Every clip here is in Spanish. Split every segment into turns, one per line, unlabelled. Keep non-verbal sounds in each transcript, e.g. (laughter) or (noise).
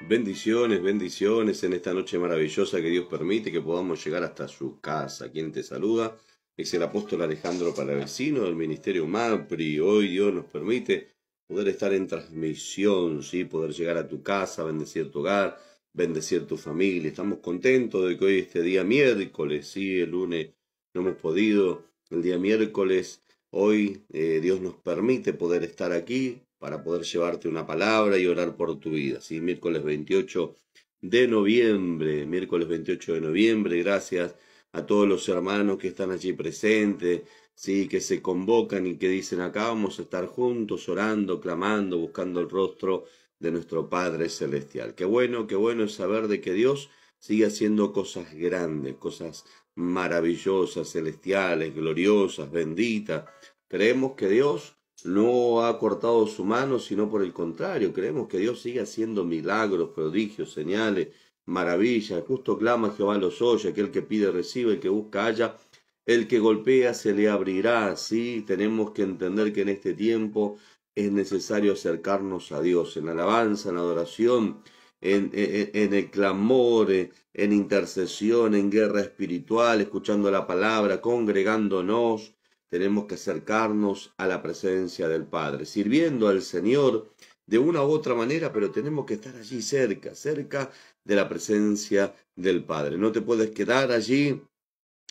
Bendiciones, bendiciones en esta noche maravillosa que Dios permite que podamos llegar hasta su casa. Quién te saluda es el apóstol Alejandro Palavecino del Ministerio MAPRI. Hoy Dios nos permite poder estar en transmisión, ¿sí? poder llegar a tu casa, bendecir tu hogar, bendecir tu familia. Estamos contentos de que hoy este día miércoles, sí, el lunes no hemos podido, el día miércoles, hoy eh, Dios nos permite poder estar aquí para poder llevarte una palabra y orar por tu vida. ¿sí? Miércoles 28 de noviembre, miércoles 28 de noviembre, gracias a todos los hermanos que están allí presentes, ¿sí? que se convocan y que dicen acá vamos a estar juntos orando, clamando, buscando el rostro de nuestro Padre Celestial. Qué bueno, qué bueno es saber de que Dios sigue haciendo cosas grandes, cosas maravillosas, celestiales, gloriosas, benditas. Creemos que Dios no ha cortado su mano, sino por el contrario, creemos que Dios sigue haciendo milagros, prodigios, señales, maravillas. Justo clama Jehová los oye, aquel que pide recibe, el que busca halla, el que golpea se le abrirá. Sí, tenemos que entender que en este tiempo es necesario acercarnos a Dios en alabanza, en adoración, en, en, en, el clamor, en intercesión, en guerra espiritual, escuchando la palabra, congregándonos, tenemos que acercarnos a la presencia del Padre, sirviendo al Señor de una u otra manera, pero tenemos que estar allí cerca, cerca de la presencia del Padre. No te puedes quedar allí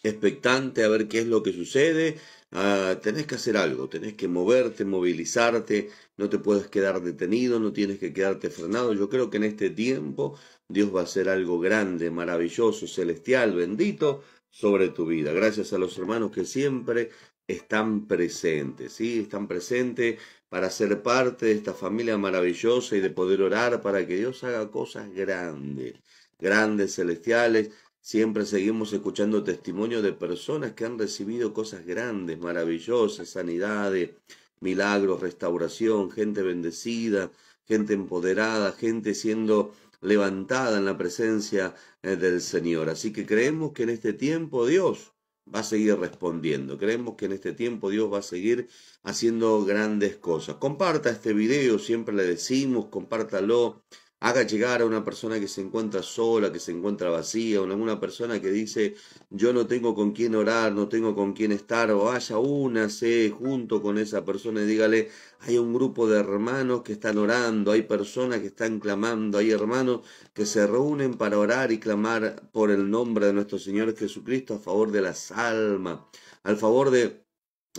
expectante a ver qué es lo que sucede. Ah, tenés que hacer algo, tenés que moverte, movilizarte, no te puedes quedar detenido, no tienes que quedarte frenado. Yo creo que en este tiempo Dios va a hacer algo grande, maravilloso, celestial, bendito sobre tu vida. Gracias a los hermanos que siempre están presentes, ¿sí? Están presentes para ser parte de esta familia maravillosa y de poder orar para que Dios haga cosas grandes, grandes celestiales. Siempre seguimos escuchando testimonio de personas que han recibido cosas grandes, maravillosas, sanidades, milagros, restauración, gente bendecida, gente empoderada, gente siendo levantada en la presencia eh, del Señor. Así que creemos que en este tiempo Dios va a seguir respondiendo. Creemos que en este tiempo Dios va a seguir haciendo grandes cosas. Comparta este video, siempre le decimos, compártalo haga llegar a una persona que se encuentra sola, que se encuentra vacía, o alguna persona que dice yo no tengo con quién orar, no tengo con quién estar, o haya una, sé, junto con esa persona y dígale, hay un grupo de hermanos que están orando, hay personas que están clamando, hay hermanos que se reúnen para orar y clamar por el nombre de nuestro Señor Jesucristo a favor de las almas, al favor de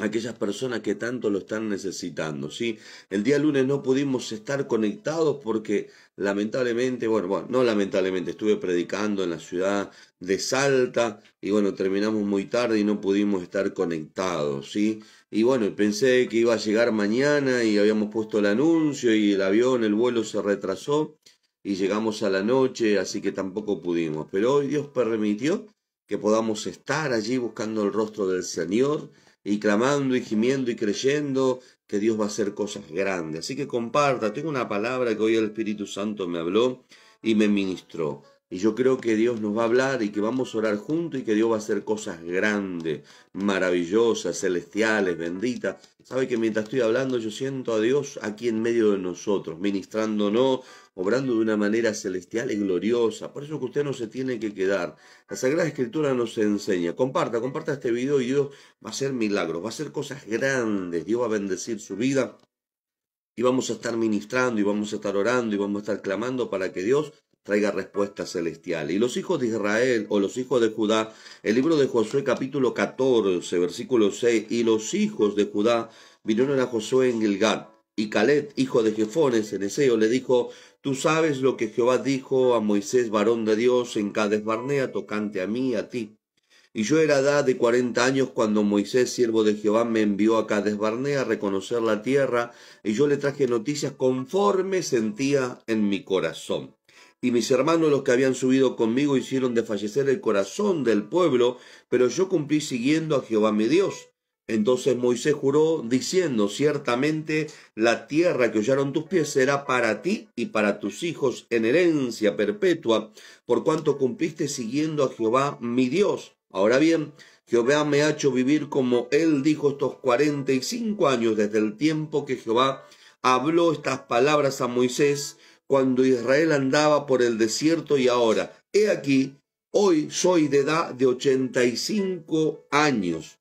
aquellas personas que tanto lo están necesitando, ¿sí? El día lunes no pudimos estar conectados porque lamentablemente, bueno, bueno, no lamentablemente, estuve predicando en la ciudad de Salta y bueno, terminamos muy tarde y no pudimos estar conectados, ¿sí? Y bueno, pensé que iba a llegar mañana y habíamos puesto el anuncio y el avión, el vuelo se retrasó y llegamos a la noche, así que tampoco pudimos. Pero hoy Dios permitió que podamos estar allí buscando el rostro del Señor y clamando y gimiendo y creyendo que Dios va a hacer cosas grandes. Así que comparta, tengo una palabra que hoy el Espíritu Santo me habló y me ministró. Y yo creo que Dios nos va a hablar y que vamos a orar juntos y que Dios va a hacer cosas grandes, maravillosas, celestiales, benditas. Sabe que mientras estoy hablando yo siento a Dios aquí en medio de nosotros, ministrándonos, obrando de una manera celestial y gloriosa. Por eso que usted no se tiene que quedar. La Sagrada Escritura nos enseña. Comparta, comparta este video y Dios va a hacer milagros, va a hacer cosas grandes. Dios va a bendecir su vida y vamos a estar ministrando y vamos a estar orando y vamos a estar clamando para que Dios traiga respuesta celestial. Y los hijos de Israel o los hijos de Judá, el libro de Josué capítulo 14, versículo 6, y los hijos de Judá vinieron a Josué en Gilgad Y Caleb, hijo de Jefones, en Eseo, le dijo, Tú sabes lo que Jehová dijo a Moisés, varón de Dios, en Cades Barnea, tocante a mí, a ti. Y yo era edad de cuarenta años cuando Moisés, siervo de Jehová, me envió a Cades Barnea a reconocer la tierra, y yo le traje noticias conforme sentía en mi corazón y mis hermanos los que habían subido conmigo hicieron desfallecer el corazón del pueblo, pero yo cumplí siguiendo a Jehová mi Dios. Entonces Moisés juró, diciendo, ciertamente la tierra que hollaron tus pies será para ti y para tus hijos en herencia perpetua, por cuanto cumpliste siguiendo a Jehová mi Dios. Ahora bien, Jehová me ha hecho vivir como él dijo estos cuarenta y cinco años desde el tiempo que Jehová habló estas palabras a Moisés cuando Israel andaba por el desierto y ahora. He aquí, hoy soy de edad de 85 años.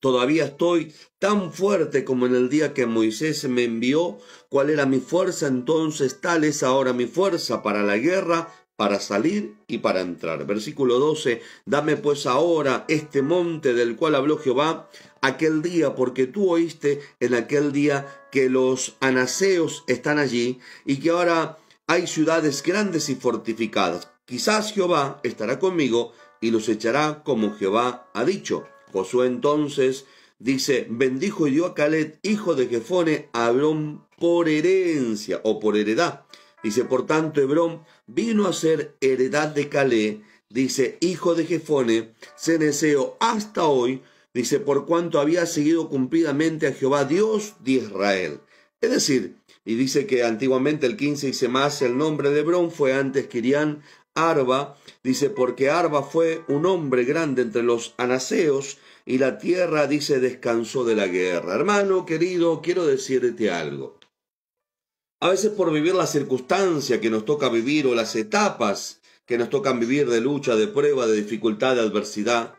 Todavía estoy tan fuerte como en el día que Moisés me envió. ¿Cuál era mi fuerza entonces? Tal es ahora mi fuerza para la guerra, para salir y para entrar. Versículo 12. Dame pues ahora este monte del cual habló Jehová aquel día, porque tú oíste en aquel día que los anaseos están allí y que ahora hay ciudades grandes y fortificadas. Quizás Jehová estará conmigo y los echará como Jehová ha dicho. Josué entonces dice, bendijo y dio a Caleb, hijo de Jefone, a Hebrón por herencia o por heredad. Dice, por tanto, Hebrón vino a ser heredad de Calé dice, hijo de Jefone, ceneseo hasta hoy, Dice, por cuanto había seguido cumplidamente a Jehová Dios de Israel. Es decir, y dice que antiguamente el 15 y más el nombre de Hebrón fue antes Kirián Arba. Dice, porque Arba fue un hombre grande entre los anaseos y la tierra, dice, descansó de la guerra. Hermano querido, quiero decirte algo. A veces por vivir la circunstancia que nos toca vivir o las etapas que nos tocan vivir de lucha, de prueba, de dificultad, de adversidad,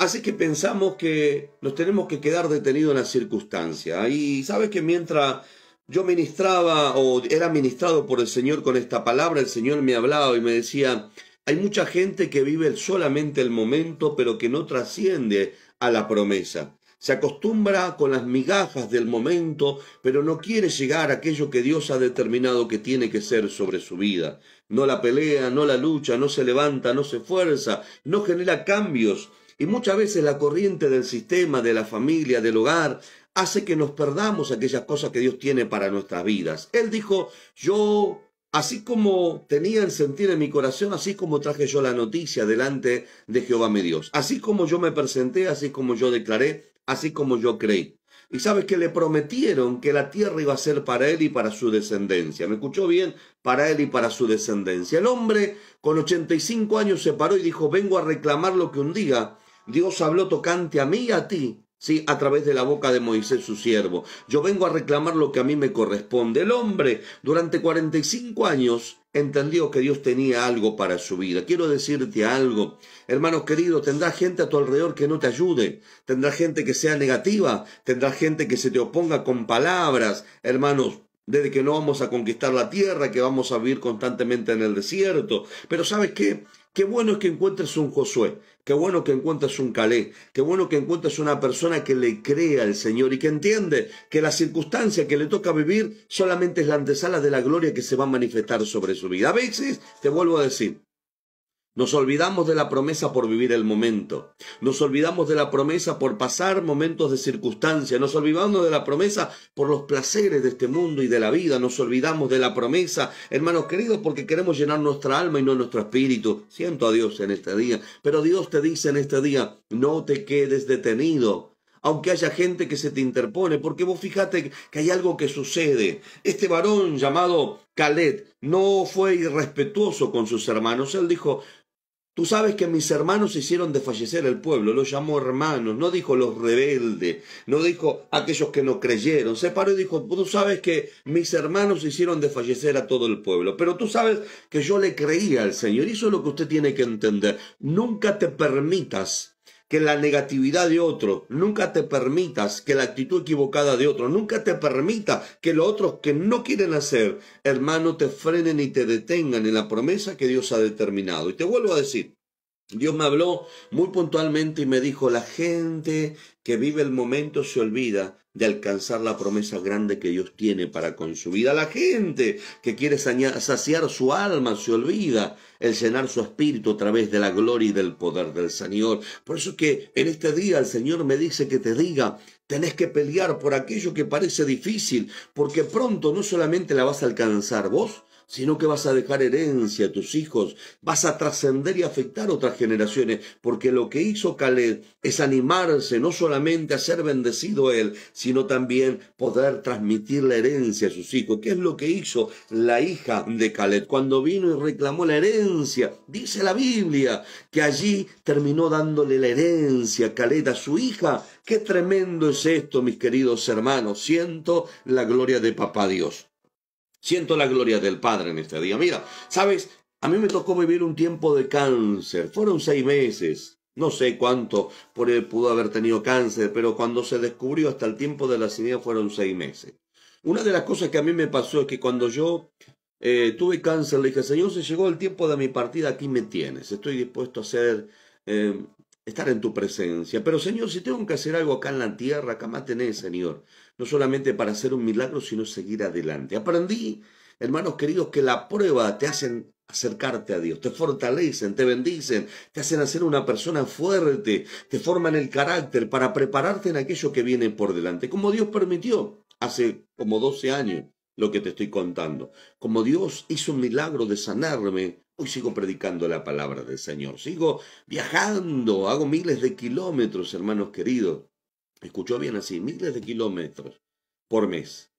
Así que pensamos que nos tenemos que quedar detenidos en la circunstancia. Y sabes que mientras yo ministraba o era ministrado por el Señor con esta palabra, el Señor me hablaba y me decía, hay mucha gente que vive solamente el momento, pero que no trasciende a la promesa. Se acostumbra con las migajas del momento, pero no quiere llegar a aquello que Dios ha determinado que tiene que ser sobre su vida. No la pelea, no la lucha, no se levanta, no se esfuerza, no genera cambios y muchas veces la corriente del sistema, de la familia, del hogar, hace que nos perdamos aquellas cosas que Dios tiene para nuestras vidas. Él dijo, yo, así como tenía el sentir en mi corazón, así como traje yo la noticia delante de Jehová mi Dios, así como yo me presenté, así como yo declaré, así como yo creí. Y sabes que le prometieron que la tierra iba a ser para él y para su descendencia. ¿Me escuchó bien? Para él y para su descendencia. El hombre con 85 años se paró y dijo, vengo a reclamar lo que un día Dios habló tocante a mí y a ti, ¿sí? A través de la boca de Moisés, su siervo. Yo vengo a reclamar lo que a mí me corresponde. El hombre, durante 45 años, entendió que Dios tenía algo para su vida. Quiero decirte algo, hermanos queridos, Tendrá gente a tu alrededor que no te ayude, Tendrá gente que sea negativa, Tendrá gente que se te oponga con palabras, hermanos, desde que no vamos a conquistar la tierra, que vamos a vivir constantemente en el desierto. Pero sabes qué, qué bueno es que encuentres un Josué, Qué bueno que encuentres un calé. Qué bueno que encuentres una persona que le crea al Señor y que entiende que la circunstancia que le toca vivir solamente es la antesala de la gloria que se va a manifestar sobre su vida. A veces, te vuelvo a decir, nos olvidamos de la promesa por vivir el momento. Nos olvidamos de la promesa por pasar momentos de circunstancia. Nos olvidamos de la promesa por los placeres de este mundo y de la vida. Nos olvidamos de la promesa, hermanos queridos, porque queremos llenar nuestra alma y no nuestro espíritu. Siento a Dios en este día. Pero Dios te dice en este día, no te quedes detenido aunque haya gente que se te interpone, porque vos fíjate que hay algo que sucede. Este varón llamado Caled no fue irrespetuoso con sus hermanos, él dijo, Tú sabes que mis hermanos hicieron desfallecer el pueblo, los llamó hermanos, no dijo los rebeldes, no dijo aquellos que no creyeron. Se paró y dijo, tú sabes que mis hermanos hicieron desfallecer a todo el pueblo, pero tú sabes que yo le creía al Señor. Y eso es lo que usted tiene que entender. Nunca te permitas que la negatividad de otro, nunca te permitas que la actitud equivocada de otro, nunca te permita que los otros que no quieren hacer, hermano, te frenen y te detengan en la promesa que Dios ha determinado. Y te vuelvo a decir, Dios me habló muy puntualmente y me dijo, la gente que vive el momento se olvida de alcanzar la promesa grande que Dios tiene para con su vida. La gente que quiere saciar su alma se olvida el llenar su espíritu a través de la gloria y del poder del Señor. Por eso que en este día el Señor me dice que te diga, tenés que pelear por aquello que parece difícil, porque pronto no solamente la vas a alcanzar vos, sino que vas a dejar herencia a tus hijos, vas a trascender y afectar otras generaciones, porque lo que hizo Caled es animarse no solamente a ser bendecido él, sino también poder transmitir la herencia a sus hijos, ¿Qué es lo que hizo la hija de Caleb cuando vino y reclamó la herencia. Dice la Biblia que allí terminó dándole la herencia a Caleb a su hija. Qué tremendo es esto, mis queridos hermanos. Siento la gloria de papá Dios. Siento la gloria del Padre en este día. Mira, sabes, a mí me tocó vivir un tiempo de cáncer. Fueron seis meses. No sé cuánto por él pudo haber tenido cáncer, pero cuando se descubrió hasta el tiempo de la sanidad fueron seis meses. Una de las cosas que a mí me pasó es que cuando yo eh, tuve cáncer, le dije, Señor, se llegó el tiempo de mi partida, aquí me tienes. Estoy dispuesto a hacer, eh, estar en tu presencia. Pero, Señor, si tengo que hacer algo acá en la tierra, acá más tenés, Señor no solamente para hacer un milagro, sino seguir adelante. Aprendí, hermanos queridos, que la prueba te hacen acercarte a Dios, te fortalecen, te bendicen, te hacen hacer una persona fuerte, te forman el carácter para prepararte en aquello que viene por delante, como Dios permitió hace como 12 años lo que te estoy contando. Como Dios hizo un milagro de sanarme, hoy sigo predicando la palabra del Señor, sigo viajando, hago miles de kilómetros, hermanos queridos, escuchó bien así, miles de kilómetros por mes.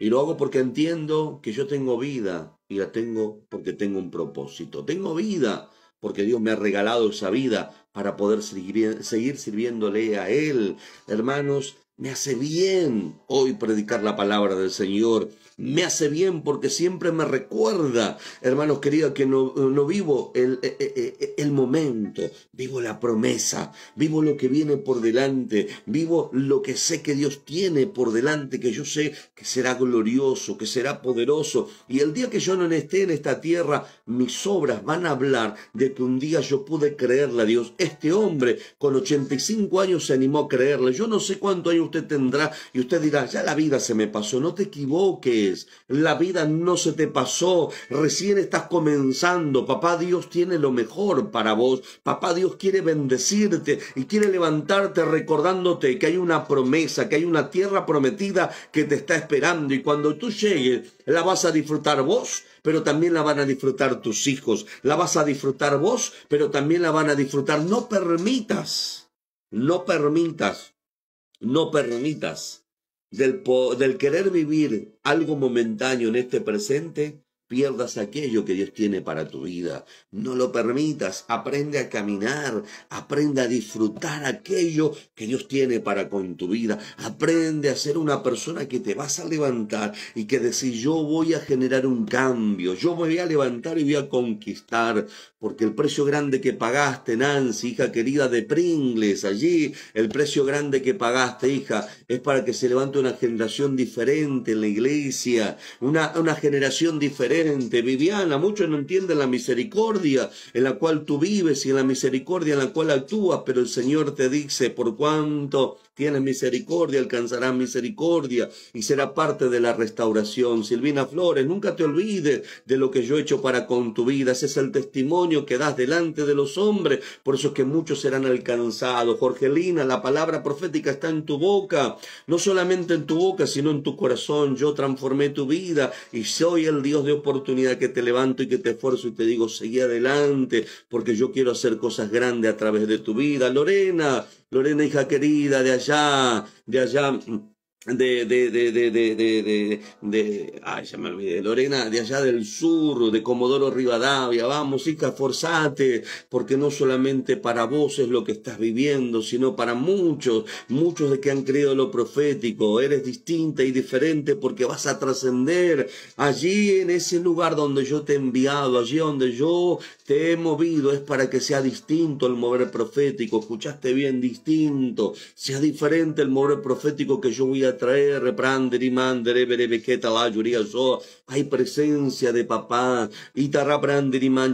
Y lo hago porque entiendo que yo tengo vida y la tengo porque tengo un propósito. Tengo vida porque Dios me ha regalado esa vida para poder seguir, seguir sirviéndole a Él. Hermanos, me hace bien hoy predicar la palabra del Señor. Me hace bien porque siempre me recuerda, hermanos queridos, que no, vivo el, eh, eh, eh, el, momento, vivo la promesa, vivo lo que viene por delante, vivo lo que sé que Dios tiene por delante, que yo sé que será glorioso, que será poderoso. Y el día que yo no esté en esta tierra, mis obras van a hablar de que un día yo pude creerle a Dios. Este hombre con 85 años se animó a creerle. Yo no sé cuánto años usted tendrá y usted dirá, ya la vida se me pasó, no te equivoques, la vida no se te pasó, recién estás comenzando, papá Dios tiene lo mejor para vos, papá Dios quiere bendecirte y quiere levantarte recordándote que hay una promesa, que hay una tierra prometida que te está esperando y cuando tú llegues la vas a disfrutar vos, pero también la van a disfrutar tus hijos, la vas a disfrutar vos, pero también la van a disfrutar. No permitas, no permitas no permitas del, del querer vivir algo momentáneo en este presente pierdas aquello que Dios tiene para tu vida. No lo permitas. Aprende a caminar. Aprende a disfrutar aquello que Dios tiene para con tu vida. Aprende a ser una persona que te vas a levantar y que decís, yo voy a generar un cambio. Yo me voy a levantar y voy a conquistar. Porque el precio grande que pagaste, Nancy, hija querida de Pringles, allí, el precio grande que pagaste, hija, es para que se levante una generación diferente en la iglesia. Una, una generación diferente Viviana, muchos no entienden la misericordia en la cual tú vives y en la misericordia en la cual actúas, pero el Señor te dice, por cuanto tienes misericordia, alcanzará misericordia y será parte de la restauración. Silvina Flores, nunca te olvides de lo que yo he hecho para con tu vida. Ese es el testimonio que das delante de los hombres. Por eso es que muchos serán alcanzados. Jorgelina, la palabra profética está en tu boca. No solamente en tu boca, sino en tu corazón. Yo transformé tu vida y soy el Dios de oportunidad que te levanto y que te esfuerzo y te digo, seguí adelante porque yo quiero hacer cosas grandes a través de tu vida. Lorena, Lorena, hija querida, de allá, de allá de, de, de, de, de, de, de, ay, ya me olvidé, Lorena, de allá del sur, de Comodoro Rivadavia, vamos, hija, forzate, porque no solamente para vos es lo que estás viviendo, sino para muchos, muchos de que han creído lo profético, eres distinta y diferente porque vas a trascender allí en ese lugar donde yo te he enviado, allí donde yo te he movido, es para que sea distinto el mover profético, escuchaste bien, distinto, sea diferente el mover profético que yo voy a trae, la Hay presencia de papá. Y la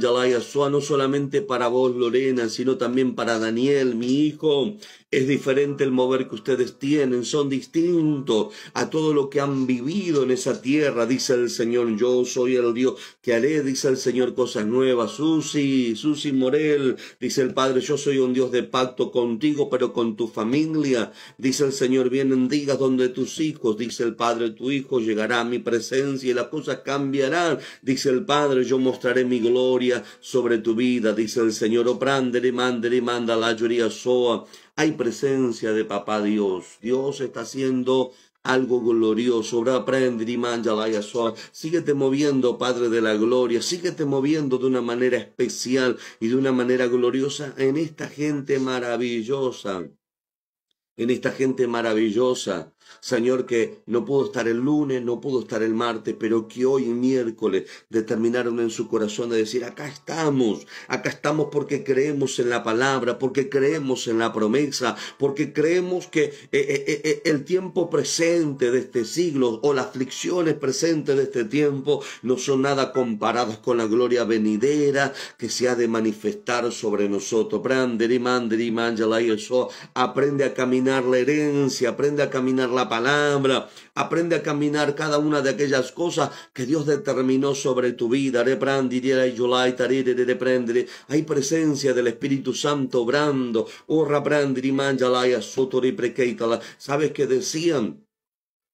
No solamente para vos, Lorena, sino también para Daniel, mi hijo. Es diferente el mover que ustedes tienen, son distintos a todo lo que han vivido en esa tierra, dice el Señor. Yo soy el Dios que haré, dice el Señor, cosas nuevas. Susi, Susi Morel, dice el Padre, yo soy un Dios de pacto contigo, pero con tu familia, dice el Señor, vienen digas donde tus hijos, dice el Padre, tu Hijo llegará a mi presencia y las cosas cambiarán, dice el Padre, yo mostraré mi gloria sobre tu vida, dice el Señor, oprandere, oh, y manda la lloría soa. Hay presencia de Papá Dios, Dios está haciendo algo glorioso. la Síguete moviendo, Padre de la Gloria. Síguete moviendo de una manera especial y de una manera gloriosa en esta gente maravillosa. En esta gente maravillosa Señor, que no pudo estar el lunes, no pudo estar el martes, pero que hoy miércoles determinaron en su corazón de decir, acá estamos, acá estamos porque creemos en la palabra, porque creemos en la promesa, porque creemos que eh, eh, eh, el tiempo presente de este siglo o las aflicciones presentes de este tiempo no son nada comparadas con la gloria venidera que se ha de manifestar sobre nosotros. Aprende a caminar la herencia, aprende a caminar la palabra, aprende a caminar cada una de aquellas cosas que Dios determinó sobre tu vida. Hay presencia del Espíritu Santo brando. Oh, Sabes que decían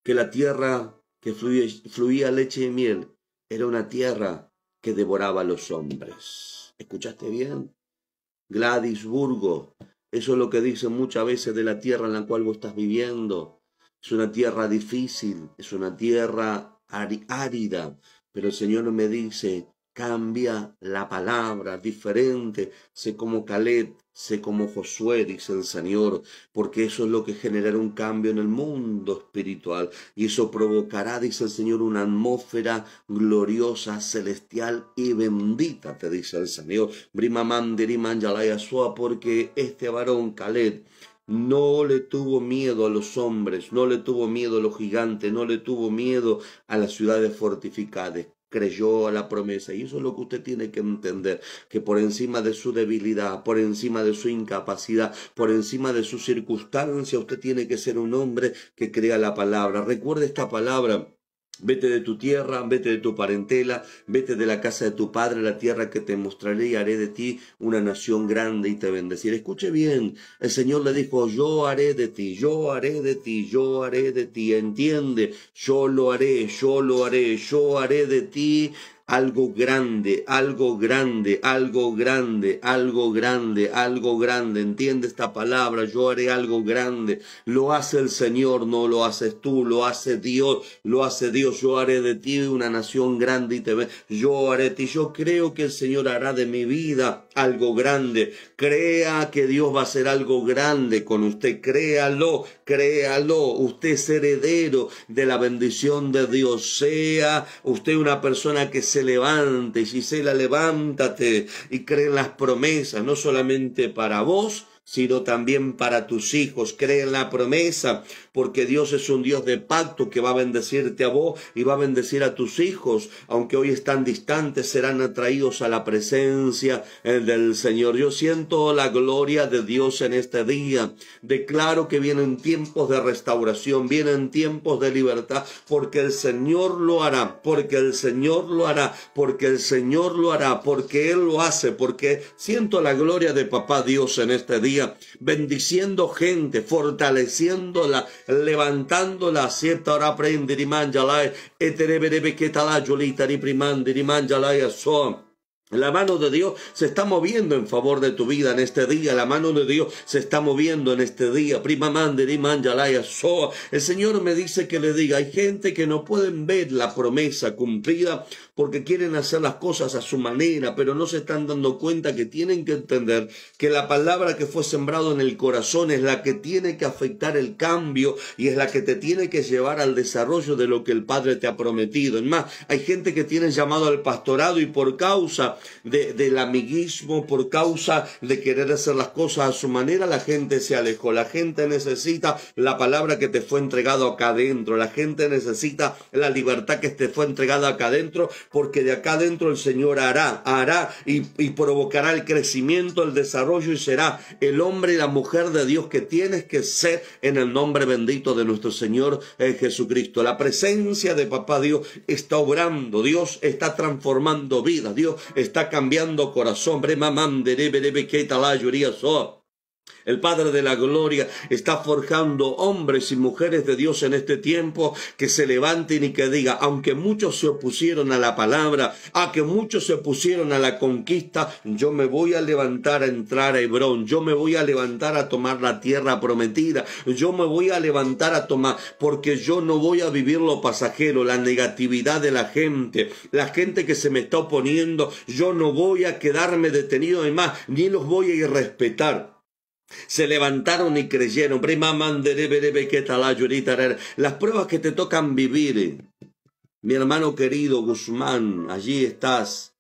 que la tierra que fluía leche y miel era una tierra que devoraba a los hombres. ¿Escuchaste bien? gladysburgo eso es lo que dicen muchas veces de la tierra en la cual vos estás viviendo. Es una tierra difícil, es una tierra árida, pero el Señor me dice, cambia la palabra, diferente, sé como Caleb, sé como Josué, dice el Señor, porque eso es lo que generará un cambio en el mundo espiritual y eso provocará, dice el Señor, una atmósfera gloriosa, celestial y bendita, te dice el Señor. Brima porque este varón Caleb no le tuvo miedo a los hombres, no le tuvo miedo a los gigantes, no le tuvo miedo a las ciudades fortificadas. Creyó a la promesa. Y eso es lo que usted tiene que entender, que por encima de su debilidad, por encima de su incapacidad, por encima de su circunstancia, usted tiene que ser un hombre que crea la palabra. Recuerde esta palabra Vete de tu tierra, vete de tu parentela, vete de la casa de tu padre, la tierra que te mostraré y haré de ti una nación grande y te bendeciré. Escuche bien, el Señor le dijo, yo haré de ti, yo haré de ti, yo haré de ti, entiende, yo lo haré, yo lo haré, yo haré de ti algo grande, algo grande, algo grande, algo grande, algo grande. Entiende esta palabra, yo haré algo grande. Lo hace el Señor, no lo haces tú, lo hace Dios, lo hace Dios. Yo haré de ti una nación grande y te ve. Yo haré de ti. Yo creo que el Señor hará de mi vida algo grande. Crea que Dios va a hacer algo grande con usted. Créalo, créalo, usted es heredero de la bendición de Dios, sea usted una persona que se levante, Gisela, levántate y cree en las promesas, no solamente para vos, sino también para tus hijos. Cree en la promesa porque Dios es un Dios de pacto que va a bendecirte a vos y va a bendecir a tus hijos, aunque hoy están distantes, serán atraídos a la presencia eh, del Señor. Yo siento la gloria de Dios en este día. Declaro que vienen tiempos de restauración, vienen tiempos de libertad, porque el Señor lo hará, porque el Señor lo hará, porque el Señor lo hará, porque Él lo hace, porque siento la gloria de Papá Dios en este día, bendiciendo gente, fortaleciéndola, levantando la cierta ora prende mangiala e te debe que la Yolita di mangiala y so. La mano de Dios se está moviendo en favor de tu vida en este día. La mano de Dios se está moviendo en este día. Prima mandiri a El Señor me dice que le diga, hay gente que no pueden ver la promesa cumplida porque quieren hacer las cosas a su manera, pero no se están dando cuenta que tienen que entender que la palabra que fue sembrado en el corazón es la que tiene que afectar el cambio y es la que te tiene que llevar al desarrollo de lo que el Padre te ha prometido. Es más, hay gente que tiene llamado al pastorado y por causa del amiguismo, por causa de querer hacer las cosas a su manera, la gente se alejó. La gente necesita la palabra que te fue entregado acá adentro. La gente necesita la libertad que te fue entregada acá adentro porque de acá dentro el Señor hará, hará y, provocará el crecimiento, el desarrollo y será el hombre y la mujer de Dios que tienes que ser en el nombre bendito de nuestro Señor eh, Jesucristo. La presencia de Papá Dios está obrando, Dios está transformando vidas, Dios está cambiando corazón. El Padre de la Gloria está forjando hombres y mujeres de Dios en este tiempo que se levanten y que diga, aunque muchos se opusieron a la palabra, a que muchos se opusieron a la conquista, yo me voy a levantar a entrar a Hebrón, yo me voy a levantar a tomar la tierra prometida, yo me voy a levantar a tomar, porque yo no voy a vivir lo pasajero, la negatividad de la gente, la gente que se me está oponiendo, yo no voy a quedarme detenido de más, ni los voy a irrespetar. Se levantaron y creyeron. Las pruebas que te tocan vivir. Mi hermano querido Guzmán, allí estás.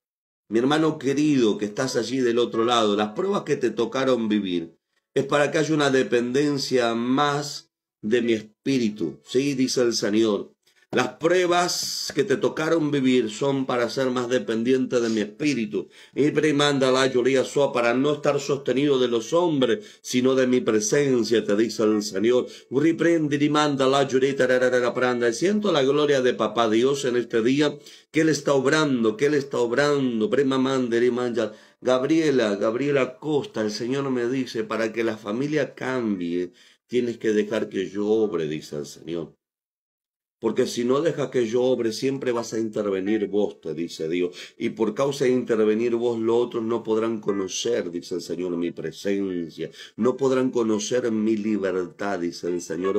Mi hermano querido que estás allí del otro lado. Las pruebas que te tocaron vivir es para que haya una dependencia más de mi espíritu. Sí, dice el Señor. Las pruebas que te tocaron vivir son para ser más dependiente de mi espíritu. Y manda la lloría soa para no estar sostenido de los hombres, sino de mi presencia, te dice el Señor. y manda la Siento la gloria de Papá Dios en este día, que Él está obrando, que Él está obrando. Prema manda. Gabriela, Gabriela Costa, el Señor me dice, para que la familia cambie, tienes que dejar que yo obre, dice el Señor. Porque si no deja que yo obre, siempre vas a intervenir vos, te dice Dios. Y por causa de intervenir vos, los otros no podrán conocer, dice el Señor, mi presencia. No podrán conocer mi libertad, dice el Señor.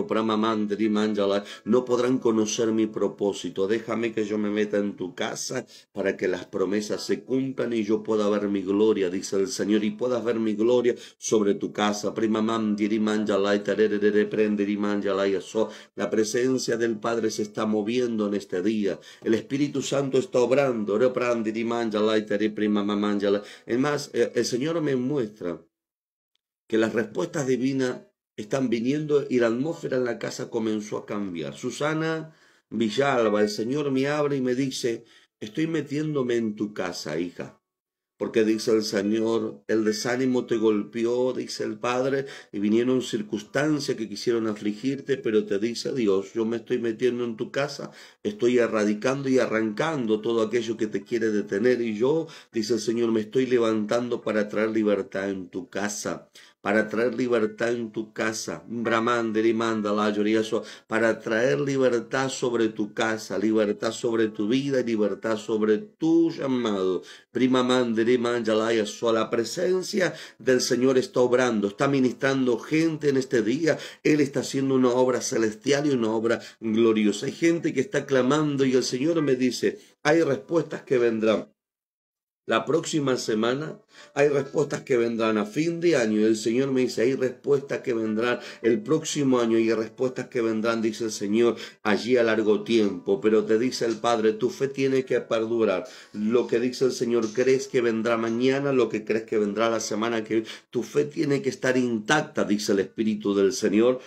No podrán conocer mi propósito. Déjame que yo me meta en tu casa para que las promesas se cumplan y yo pueda ver mi gloria, dice el Señor. Y puedas ver mi gloria sobre tu casa. La presencia del Padre se está moviendo en este día. El Espíritu Santo está obrando. Es más, eh, el Señor me muestra que las respuestas divinas están viniendo y la atmósfera en la casa comenzó a cambiar. Susana Villalba, el Señor me abre y me dice, estoy metiéndome en tu casa, hija. Porque dice el Señor, el desánimo te golpeó, dice el Padre, y vinieron circunstancias que quisieron afligirte, pero te dice Dios, yo me estoy metiendo en tu casa, estoy erradicando y arrancando todo aquello que te quiere detener, y yo, dice el Señor, me estoy levantando para traer libertad en tu casa para traer libertad en tu casa. Para traer libertad sobre tu casa, libertad sobre tu vida y libertad sobre tu llamado. Prima La presencia del Señor está obrando, está ministrando gente en este día. Él está haciendo una obra celestial y una obra gloriosa. Hay gente que está clamando y el Señor me dice, hay respuestas que vendrán. La próxima semana hay respuestas que vendrán a fin de año. El Señor me dice, hay respuestas que vendrán el próximo año y respuestas que vendrán, dice el Señor, allí a largo tiempo. Pero te dice el Padre, tu fe tiene que perdurar. Lo que dice el Señor, crees que vendrá mañana, lo que crees que vendrá la semana que viene. tu fe tiene que estar intacta, dice el Espíritu del Señor,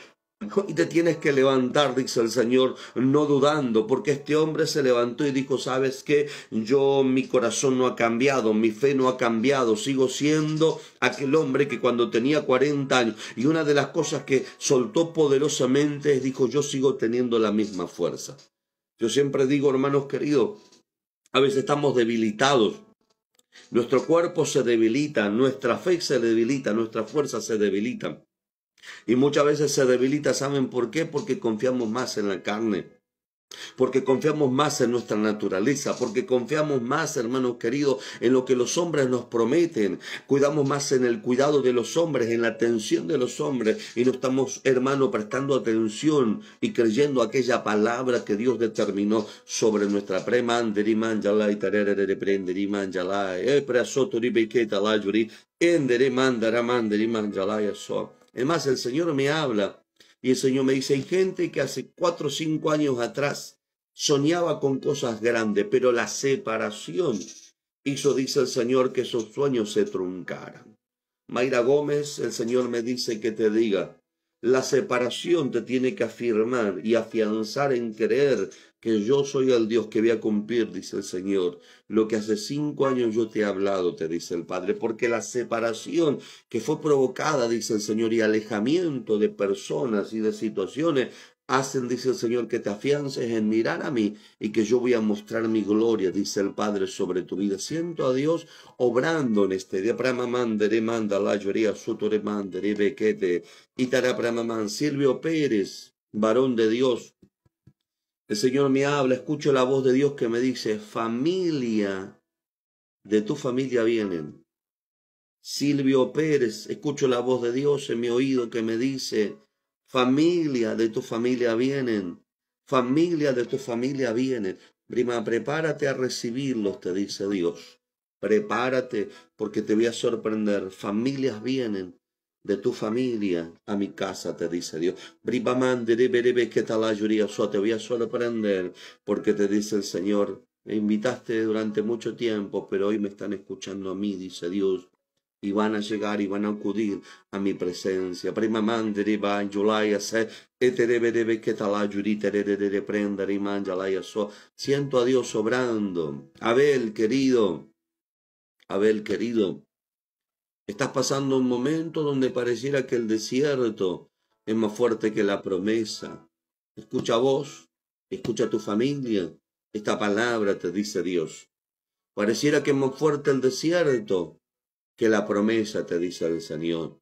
y te tienes que levantar, dice el Señor, no dudando, porque este hombre se levantó y dijo, sabes que yo mi corazón no ha cambiado, mi fe no ha cambiado, sigo siendo aquel hombre que cuando tenía 40 años, y una de las cosas que soltó poderosamente es, dijo, yo sigo teniendo la misma fuerza. Yo siempre digo, hermanos queridos, a veces estamos debilitados, nuestro cuerpo se debilita, nuestra fe se debilita, nuestra fuerza se debilita. Y muchas veces se debilita, ¿saben por qué? Porque confiamos más en la carne, porque confiamos más en nuestra naturaleza, porque confiamos más, hermanos queridos, en lo que los hombres nos prometen. Cuidamos más en el cuidado de los hombres, en la atención de los hombres, y no estamos, hermano, prestando atención y creyendo aquella palabra que Dios determinó sobre nuestra pre-mán, es más, el Señor me habla y el Señor me dice, hay gente que hace cuatro o cinco años atrás soñaba con cosas grandes, pero la separación hizo, dice el Señor, que esos sueños se truncaran. Mayra Gómez, el Señor me dice que te diga, la separación te tiene que afirmar y afianzar en creer que yo soy el Dios que voy a cumplir, dice el Señor, lo que hace cinco años yo te he hablado, te dice el Padre, porque la separación que fue provocada, dice el Señor, y alejamiento de personas y de situaciones, hacen, dice el Señor, que te afiances en mirar a mí y que yo voy a mostrar mi gloria, dice el Padre, sobre tu vida. Siento a Dios obrando en este día. mandere, manda, la lloría, sutore, mandere, bequete, y tarapramamán, Silvio Pérez, varón de Dios, el Señor me habla, escucho la voz de Dios que me dice, familia, de tu familia vienen. Silvio Pérez, escucho la voz de Dios en mi oído que me dice, familia de tu familia vienen, familia de tu familia vienen. Prima, prepárate a recibirlos, te dice Dios. Prepárate porque te voy a sorprender. Familias vienen, de tu familia a mi casa, te dice Dios. que te voy a sorprender, porque te dice el Señor, me invitaste durante mucho tiempo, pero hoy me están escuchando a mí, dice Dios. Y van a llegar y van a acudir a mi presencia. Prima mandere va en debe que de prender y manjalaya so. Siento a Dios obrando. Abel querido, Abel querido, Estás pasando un momento donde pareciera que el desierto es más fuerte que la promesa. Escucha vos, escucha tu familia. Esta palabra te dice Dios. Pareciera que es más fuerte el desierto que la promesa, te dice el Señor.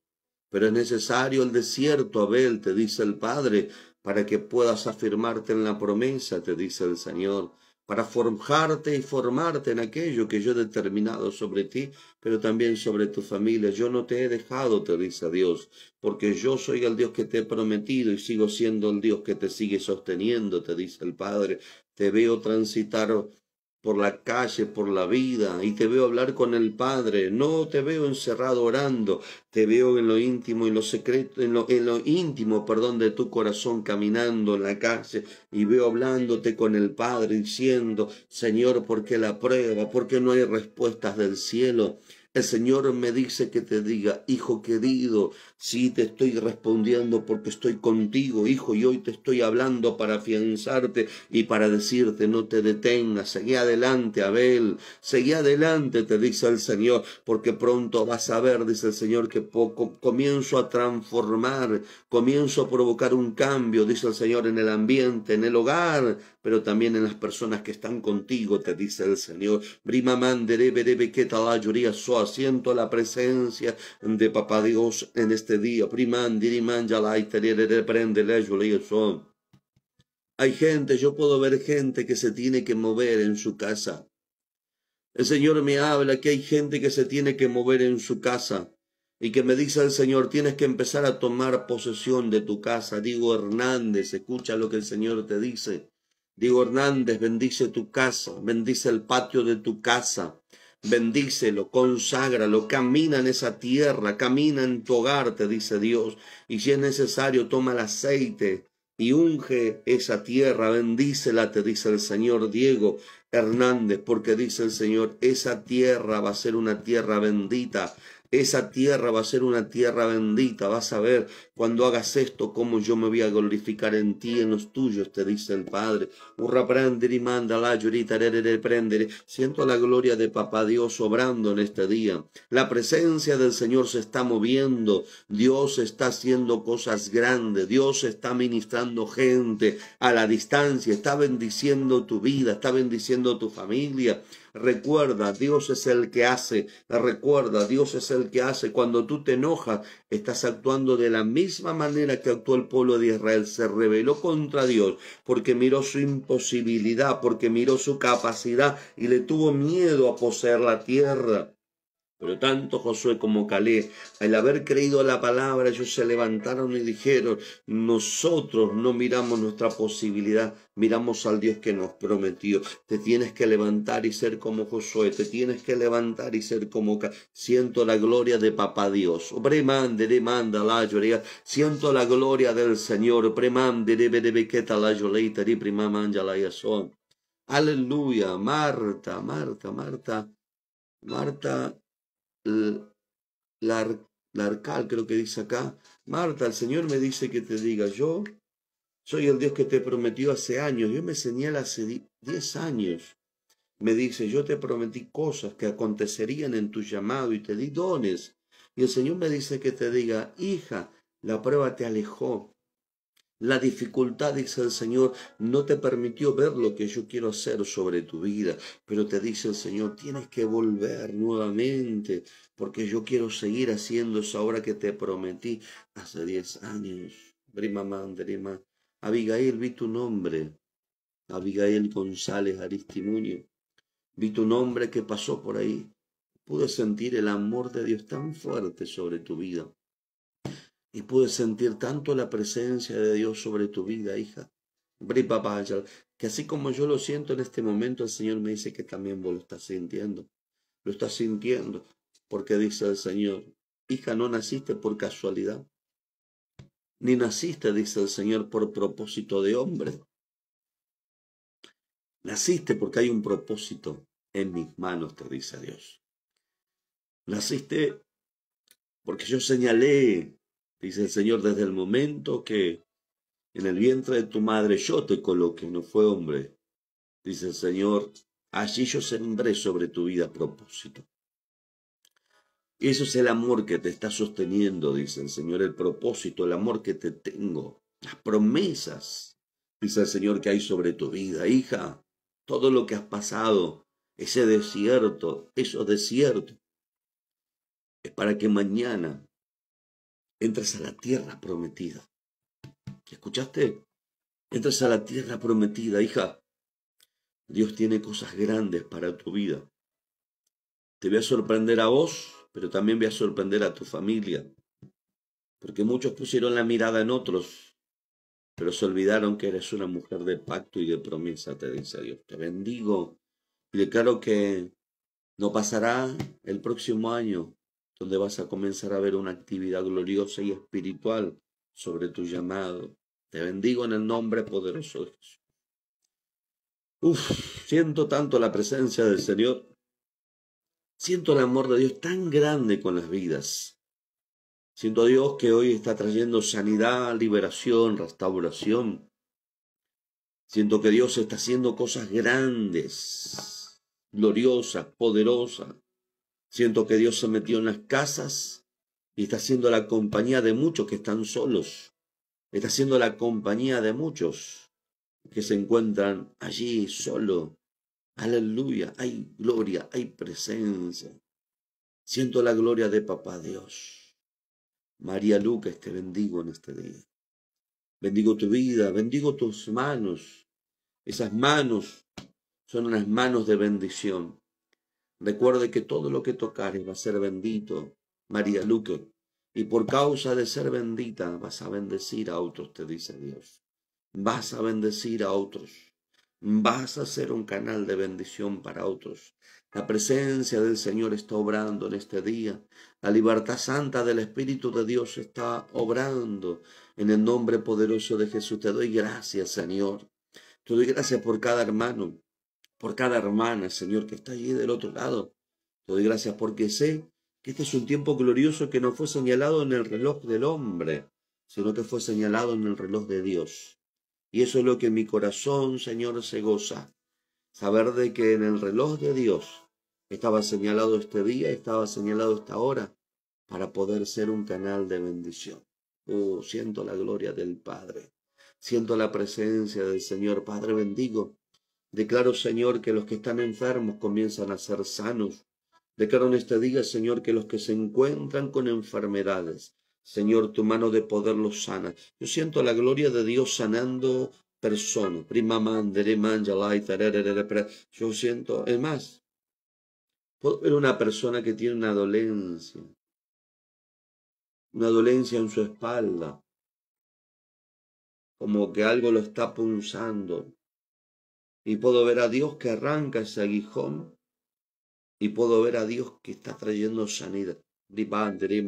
Pero es necesario el desierto, Abel, te dice el Padre, para que puedas afirmarte en la promesa, te dice el Señor para forjarte y formarte en aquello que yo he determinado sobre ti, pero también sobre tu familia. Yo no te he dejado, te dice Dios, porque yo soy el Dios que te he prometido y sigo siendo el Dios que te sigue sosteniendo, te dice el Padre. Te veo transitar por la calle, por la vida, y te veo hablar con el Padre. No te veo encerrado orando, te veo en lo íntimo y lo secreto, en lo, íntimo, perdón, de tu corazón caminando en la calle, y veo hablándote con el Padre, diciendo, Señor, ¿por qué la prueba? ¿Por qué no hay respuestas del cielo? El Señor me dice que te diga, hijo querido, sí te estoy respondiendo porque estoy contigo, hijo, y hoy te estoy hablando para afianzarte y para decirte, no te detengas, seguí adelante, Abel, seguí adelante, te dice el Señor, porque pronto vas a ver, dice el Señor, que comienzo a transformar, comienzo a provocar un cambio, dice el Señor, en el ambiente, en el hogar, pero también en las personas que están contigo, te dice el Señor. Brima siento la presencia de Papá Dios en este día. Priman, diriman, son. Hay gente, yo puedo ver gente que se tiene que mover en su casa. El Señor me habla que hay gente que se tiene que mover en su casa y que me dice el Señor, tienes que empezar a tomar posesión de tu casa. Digo Hernández, escucha lo que el Señor te dice. Digo Hernández, bendice tu casa, bendice el patio de tu casa, Bendícelo, conságralo, camina en esa tierra, camina en tu hogar, te dice Dios. Y si es necesario, toma el aceite y unge esa tierra, bendícela, te dice el Señor Diego Hernández, porque dice el Señor, esa tierra va a ser una tierra bendita, esa tierra va a ser una tierra bendita. Vas a ver cuando hagas esto cómo yo me voy a glorificar en ti, en los tuyos, te dice el Padre. Urra y Siento la gloria de Papá Dios obrando en este día. La presencia del Señor se está moviendo. Dios está haciendo cosas grandes. Dios está ministrando gente a la distancia. Está bendiciendo tu vida, está bendiciendo tu familia. Recuerda, Dios es el que hace. Recuerda, Dios es el que hace. Cuando tú te enojas, estás actuando de la misma manera que actuó el pueblo de Israel. Se rebeló contra Dios porque miró su imposibilidad, porque miró su capacidad y le tuvo miedo a poseer la tierra. Pero tanto Josué como Calé, al haber creído la palabra, ellos se levantaron y dijeron, nosotros no miramos nuestra posibilidad, miramos al Dios que nos prometió. Te tienes que levantar y ser como Josué, te tienes que levantar y ser como Calé. Siento la gloria de Papá Dios. Premande, demanda la lloría. Siento la gloria del Señor. Premande, debe, debe, que la y la Aleluya, Marta, Marta, Marta. Marta eh, la arcal creo que dice acá, Marta, el Señor me dice que te diga, yo soy el Dios que te prometió hace años, yo me señala hace 10 años. Me dice, yo te prometí cosas que acontecerían en tu llamado y te di dones. Y el Señor me dice que te diga, hija, la prueba te alejó, la dificultad, dice el Señor, no te permitió ver lo que yo quiero hacer sobre tu vida, pero te dice el Señor, tienes que volver nuevamente, porque yo quiero seguir haciendo esa obra que te prometí hace 10 años. Brima Abigail, vi tu nombre, Abigail González Aristimuño, vi tu nombre que pasó por ahí. Pude sentir el amor de Dios tan fuerte sobre tu vida y pude sentir tanto la presencia de Dios sobre tu vida, hija. Que así como yo lo siento en este momento, el Señor me dice que también vos lo estás sintiendo. Lo estás sintiendo porque dice el Señor, hija, no naciste por casualidad. Ni naciste, dice el Señor, por propósito de hombre. Naciste porque hay un propósito en mis manos, te dice Dios. Naciste porque yo señalé Dice el Señor, desde el momento que en el vientre de tu madre yo te coloqué, no fue hombre. Dice el Señor, allí yo sembré sobre tu vida propósito. Eso es el amor que te está sosteniendo, dice el Señor, el propósito, el amor que te tengo, las promesas, dice el Señor, que hay sobre tu vida. Hija, todo lo que has pasado, ese desierto, esos desiertos, es para que mañana entras a la tierra prometida. ¿Escuchaste? Entras a la tierra prometida, hija. Dios tiene cosas grandes para tu vida. Te voy a sorprender a vos, pero también voy a sorprender a tu familia. Porque muchos pusieron la mirada en otros, pero se olvidaron que eres una mujer de pacto y de promesa, te dice Dios. Te bendigo y declaro que no pasará el próximo año donde vas a comenzar a ver una actividad gloriosa y espiritual sobre tu llamado. Te bendigo en el nombre poderoso de Jesús. Uf, siento tanto la presencia del Señor. Siento el amor de Dios tan grande con las vidas. Siento a Dios que hoy está trayendo sanidad, liberación, restauración. Siento que Dios está haciendo cosas grandes, gloriosas, poderosas. Siento que Dios se metió en las casas y está haciendo la compañía de muchos que están solos. Está haciendo la compañía de muchos que se encuentran allí solo. Aleluya, hay gloria, hay presencia. Siento la gloria de Papá Dios. María Lucas, te bendigo en este día. Bendigo tu vida, bendigo tus manos. Esas manos son unas manos de bendición. Recuerde que todo lo que tocares va a ser bendito, María Luque. Y por causa de ser bendita, vas a bendecir a otros, te dice Dios. Vas a bendecir a otros. Vas a ser un canal de bendición para otros. La presencia del Señor está obrando en este día. La libertad santa del Espíritu de Dios está obrando. En el nombre poderoso de Jesús te doy gracias, Señor. Te doy gracias por cada hermano por cada hermana, Señor, que está allí del otro lado. Te doy gracias porque sé que este es un tiempo glorioso que no fue señalado en el reloj del hombre, sino que fue señalado en el reloj de Dios. Y eso es lo que mi corazón, Señor, se goza. Saber de que en el reloj de Dios estaba señalado este día, estaba señalado esta hora, para poder ser un canal de bendición. Oh, siento la gloria del Padre. Siento la presencia del Señor. Padre, bendigo Declaro, Señor, que los que están enfermos comienzan a ser sanos. Declaro en este día, Señor, que los que se encuentran con enfermedades, Señor, tu mano de poder los sana. Yo siento la gloria de Dios sanando personas. Prima mandere Yo siento, es más, puedo ver una persona que tiene una dolencia, una dolencia en su espalda, como que algo lo está punzando, y puedo ver a Dios que arranca ese aguijón. Y puedo ver a Dios que está trayendo sanidad. Recibe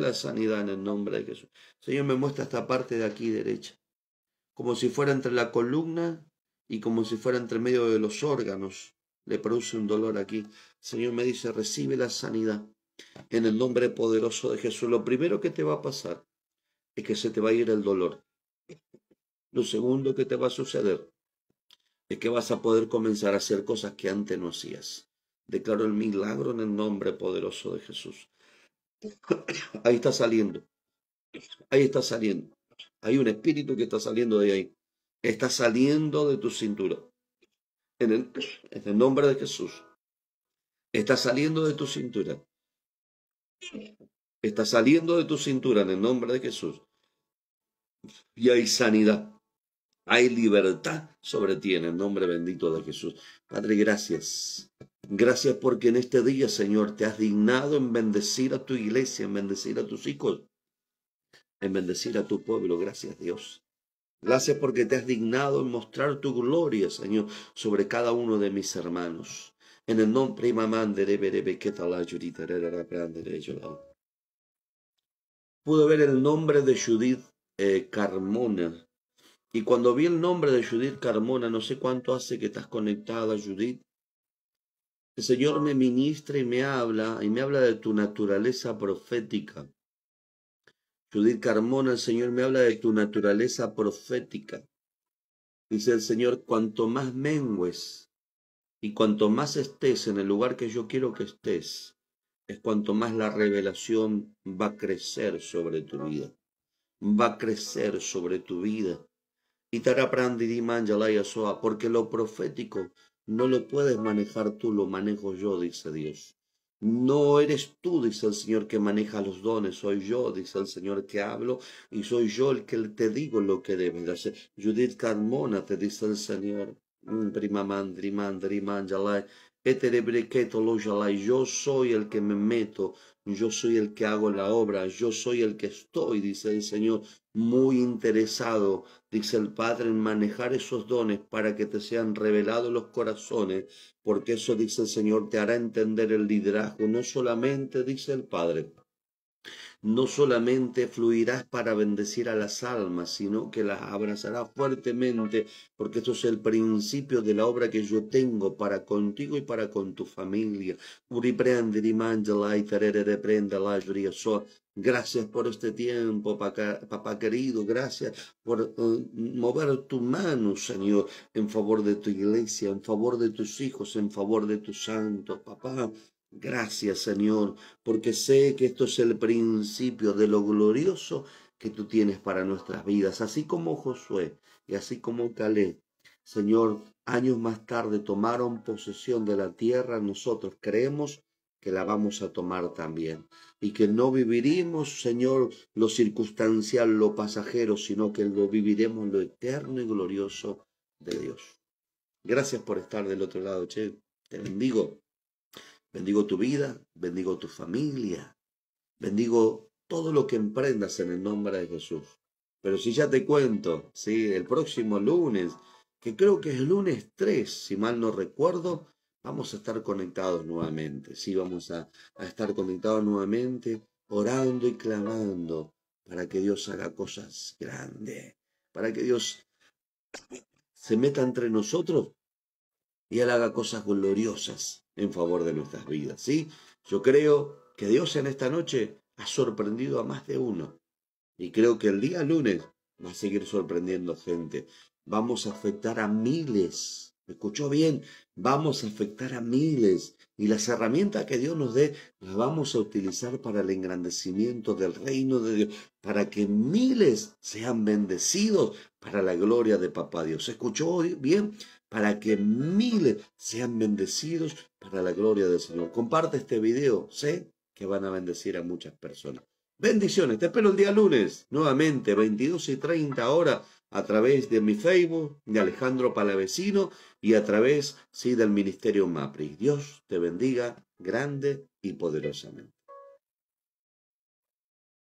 la sanidad en el nombre de Jesús. Señor, me muestra esta parte de aquí derecha. Como si fuera entre la columna y como si fuera entre medio de los órganos. Le produce un dolor aquí. Señor me dice, recibe la sanidad. En el nombre poderoso de Jesús, lo primero que te va a pasar es que se te va a ir el dolor. Lo segundo que te va a suceder es que vas a poder comenzar a hacer cosas que antes no hacías. Declaro el milagro en el nombre poderoso de Jesús. (coughs) Ahí está saliendo. Ahí está saliendo. Hay un espíritu que está saliendo de ahí. Está saliendo de tu cintura. En el, nombre de Jesús. Está saliendo de tu cintura. Está saliendo de tu cintura en el nombre de Jesús. Y hay sanidad hay libertad sobre ti en el nombre bendito de Jesús. Padre, gracias. Gracias porque en este día, Señor, te has dignado en bendecir a tu iglesia, en bendecir a tus hijos, en bendecir a tu pueblo. Gracias, Dios. Gracias porque te has dignado en mostrar tu gloria, Señor, sobre cada uno de mis hermanos. En el nombre y mamá Pudo ver el nombre de Judith eh, Carmona y cuando vi el nombre de Judith Carmona, no sé cuánto hace que estás conectada, Judith. El Señor me ministra y me habla, y me habla de tu naturaleza profética. Judith Carmona, el Señor me habla de tu naturaleza profética. Dice el Señor, cuanto más mengues y cuanto más estés en el lugar que yo quiero que estés, es cuanto más la revelación va a crecer sobre tu vida. Va a crecer sobre tu vida y Porque lo profético no lo puedes manejar tú, lo manejo yo, dice Dios. No eres tú, dice el Señor, que maneja los dones, soy yo, dice el Señor, que hablo y soy yo el que te digo lo que debes hacer. Judith Carmona te dice el Señor, mm, prima mandri mandri manjalai, yo soy el que me meto yo soy el que hago la obra, yo soy el que estoy, dice el Señor, muy interesado, dice el Padre, en manejar esos dones para que te sean revelados los corazones, porque eso, dice el Señor, te hará entender el liderazgo, no solamente, dice el Padre, no solamente fluirás para bendecir a las almas, sino que las abrazarás fuertemente, porque esto es el principio de la obra que yo tengo para contigo y para con tu familia. Gracias por este tiempo, papá querido. Gracias por eh, mover tu mano, Señor, en favor de tu iglesia, en favor de tus hijos, en favor de tus santos, papá. Gracias, Señor, porque sé que esto es el principio de lo glorioso que tú tienes para nuestras vidas, así como Josué y así como Caleb. Señor, años más tarde tomaron posesión de la tierra, nosotros creemos que la vamos a tomar también y que no viviremos, Señor, lo circunstancial, lo pasajero, sino que lo viviremos lo eterno y glorioso de Dios. Gracias por estar del otro lado, Che. Te bendigo. Bendigo tu vida, bendigo tu familia, bendigo todo lo que emprendas en el nombre de Jesús. Pero si ya te cuento, sí, el próximo lunes, que creo que es lunes 3, si mal no recuerdo, vamos a estar conectados nuevamente. Sí, vamos a, a estar conectados nuevamente, orando y clamando para que Dios haga cosas grandes, para que Dios se meta entre nosotros y Él haga cosas gloriosas en favor de nuestras vidas, ¿sí? Yo creo que Dios en esta noche ha sorprendido a más de uno. Y creo que el día lunes va a seguir sorprendiendo gente. Vamos a afectar a miles. ¿Me escuchó bien? Vamos a afectar a miles. Y las herramientas que Dios nos dé las vamos a utilizar para el engrandecimiento del reino de Dios, para que miles sean bendecidos para la gloria de Papá Dios. escuchó bien? para que miles sean bendecidos para la gloria del Señor. Comparte este video, sé que van a bendecir a muchas personas. Bendiciones, te espero el día lunes, nuevamente, 22 y 30 horas, a través de mi Facebook, de Alejandro Palavecino, y a través, sí, del Ministerio MAPRI. Dios te bendiga grande y poderosamente.